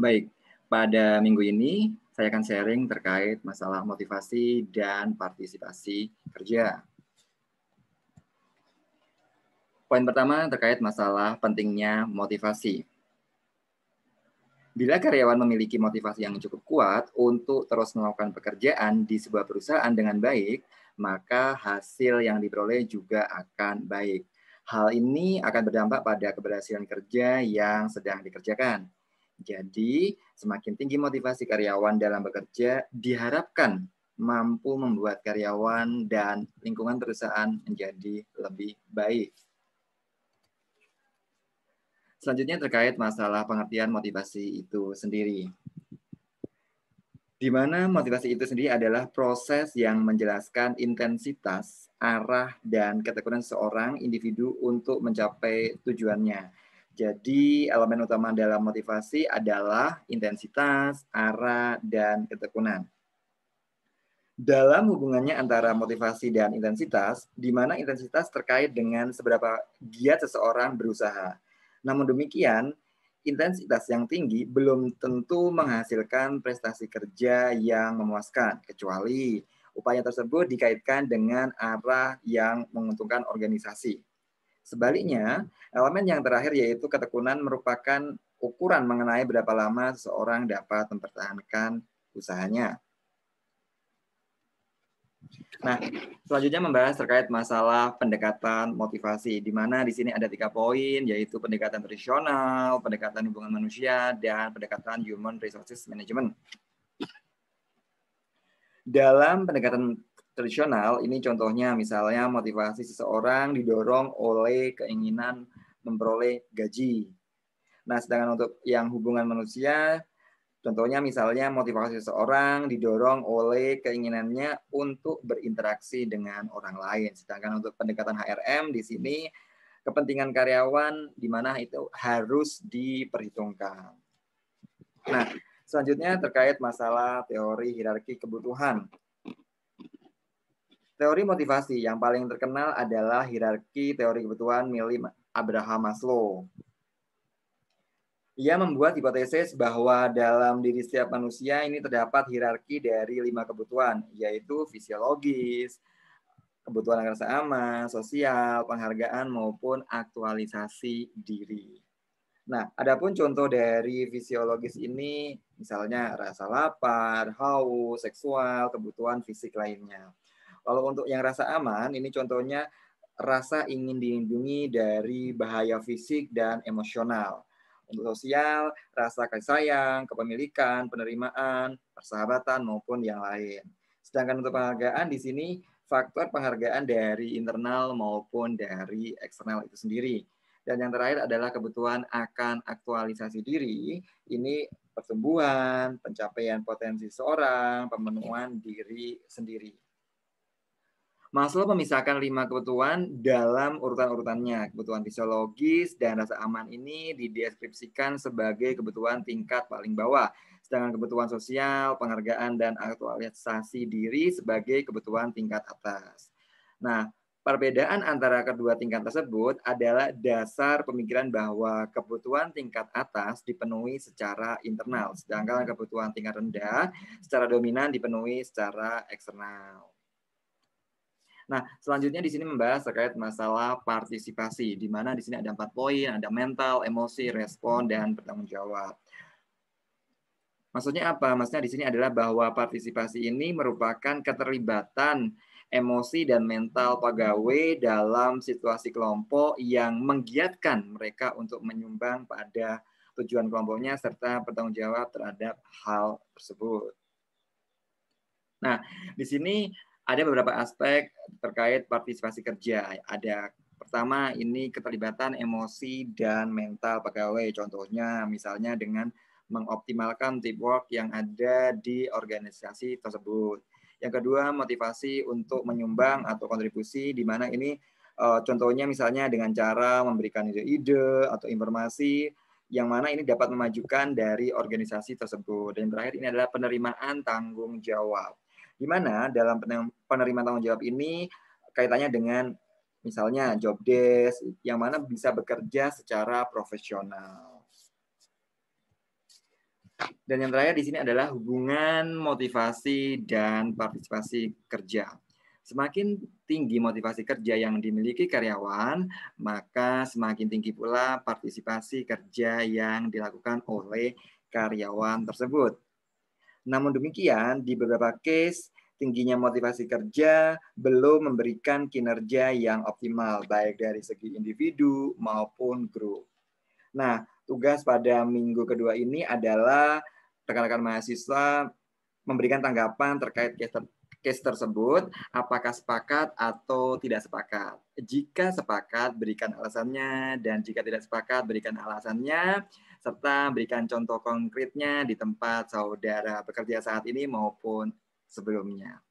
Baik, pada minggu ini saya akan sharing terkait masalah motivasi dan partisipasi kerja. Poin pertama terkait masalah pentingnya motivasi. Bila karyawan memiliki motivasi yang cukup kuat untuk terus melakukan pekerjaan di sebuah perusahaan dengan baik, maka hasil yang diperoleh juga akan baik. Hal ini akan berdampak pada keberhasilan kerja yang sedang dikerjakan. Jadi, semakin tinggi motivasi karyawan dalam bekerja, diharapkan mampu membuat karyawan dan lingkungan perusahaan menjadi lebih baik. Selanjutnya terkait masalah pengertian motivasi itu sendiri. Di mana motivasi itu sendiri adalah proses yang menjelaskan intensitas, arah, dan ketekunan seorang individu untuk mencapai tujuannya jadi elemen utama dalam motivasi adalah intensitas, arah, dan ketekunan. Dalam hubungannya antara motivasi dan intensitas, di mana intensitas terkait dengan seberapa giat seseorang berusaha. Namun demikian, intensitas yang tinggi belum tentu menghasilkan prestasi kerja yang memuaskan, kecuali upaya tersebut dikaitkan dengan arah yang menguntungkan organisasi. Sebaliknya, elemen yang terakhir yaitu ketekunan merupakan ukuran mengenai berapa lama seseorang dapat mempertahankan usahanya. Nah, selanjutnya membahas terkait masalah pendekatan motivasi, di mana di sini ada tiga poin, yaitu pendekatan tradisional, pendekatan hubungan manusia, dan pendekatan human resources management. Dalam pendekatan tradisional ini contohnya misalnya motivasi seseorang didorong oleh keinginan memperoleh gaji. Nah, sedangkan untuk yang hubungan manusia contohnya misalnya motivasi seseorang didorong oleh keinginannya untuk berinteraksi dengan orang lain. Sedangkan untuk pendekatan HRM di sini kepentingan karyawan di mana itu harus diperhitungkan. Nah, selanjutnya terkait masalah teori hierarki kebutuhan. Teori motivasi yang paling terkenal adalah hierarki teori kebutuhan milik Abraham Maslow. Ia membuat hipotesis bahwa dalam diri setiap manusia ini terdapat hierarki dari lima kebutuhan, yaitu fisiologis, kebutuhan rasa aman, sosial, penghargaan maupun aktualisasi diri. Nah, adapun contoh dari fisiologis ini misalnya rasa lapar, haus, seksual, kebutuhan fisik lainnya. Kalau untuk yang rasa aman, ini contohnya rasa ingin dilindungi dari bahaya fisik dan emosional. Untuk sosial, rasa kasih sayang, kepemilikan, penerimaan, persahabatan, maupun yang lain. Sedangkan untuk penghargaan di sini, faktor penghargaan dari internal maupun dari eksternal itu sendiri. Dan yang terakhir adalah kebutuhan akan aktualisasi diri. Ini pertumbuhan, pencapaian potensi seorang, pemenuhan diri sendiri. Maslow memisahkan lima kebutuhan dalam urutan-urutannya. Kebutuhan fisiologis dan rasa aman ini dideskripsikan sebagai kebutuhan tingkat paling bawah. Sedangkan kebutuhan sosial, penghargaan, dan aktualisasi diri sebagai kebutuhan tingkat atas. Nah, perbedaan antara kedua tingkat tersebut adalah dasar pemikiran bahwa kebutuhan tingkat atas dipenuhi secara internal, sedangkan kebutuhan tingkat rendah secara dominan dipenuhi secara eksternal. Nah, selanjutnya di sini membahas terkait masalah partisipasi, di mana di sini ada empat poin, ada mental, emosi, respon, dan bertanggung jawab. Maksudnya apa? Maksudnya di sini adalah bahwa partisipasi ini merupakan keterlibatan emosi dan mental pegawai dalam situasi kelompok yang menggiatkan mereka untuk menyumbang pada tujuan kelompoknya serta bertanggung jawab terhadap hal tersebut. Nah, di sini ada beberapa aspek terkait partisipasi kerja. Ada pertama ini keterlibatan emosi dan mental pegawai. Contohnya misalnya dengan mengoptimalkan teamwork yang ada di organisasi tersebut. Yang kedua, motivasi untuk menyumbang atau kontribusi di mana ini eh, contohnya misalnya dengan cara memberikan ide-ide atau informasi yang mana ini dapat memajukan dari organisasi tersebut. Dan yang terakhir ini adalah penerimaan tanggung jawab. Di mana dalam penerima tanggung jawab ini kaitannya dengan misalnya job desk yang mana bisa bekerja secara profesional. Dan yang terakhir di sini adalah hubungan motivasi dan partisipasi kerja. Semakin tinggi motivasi kerja yang dimiliki karyawan, maka semakin tinggi pula partisipasi kerja yang dilakukan oleh karyawan tersebut. Namun demikian, di beberapa case tingginya motivasi kerja belum memberikan kinerja yang optimal baik dari segi individu maupun grup. Nah, tugas pada minggu kedua ini adalah rekan-rekan mahasiswa memberikan tanggapan terkait case case tersebut, apakah sepakat atau tidak sepakat. Jika sepakat, berikan alasannya, dan jika tidak sepakat, berikan alasannya, serta berikan contoh konkretnya di tempat saudara bekerja saat ini maupun sebelumnya.